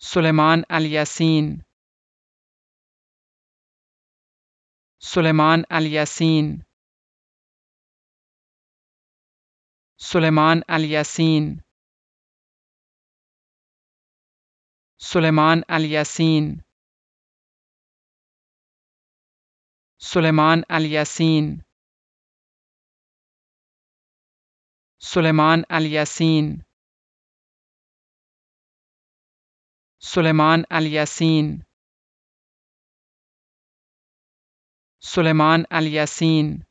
Suleiman Al Yassin, Suleiman Al Yassin, Suleiman Al Yassin, Suleiman Al Yassin, Suleiman Al Yassin, Suleiman Al Yassin. Suleiman al-Yassin Suleiman al-Yassin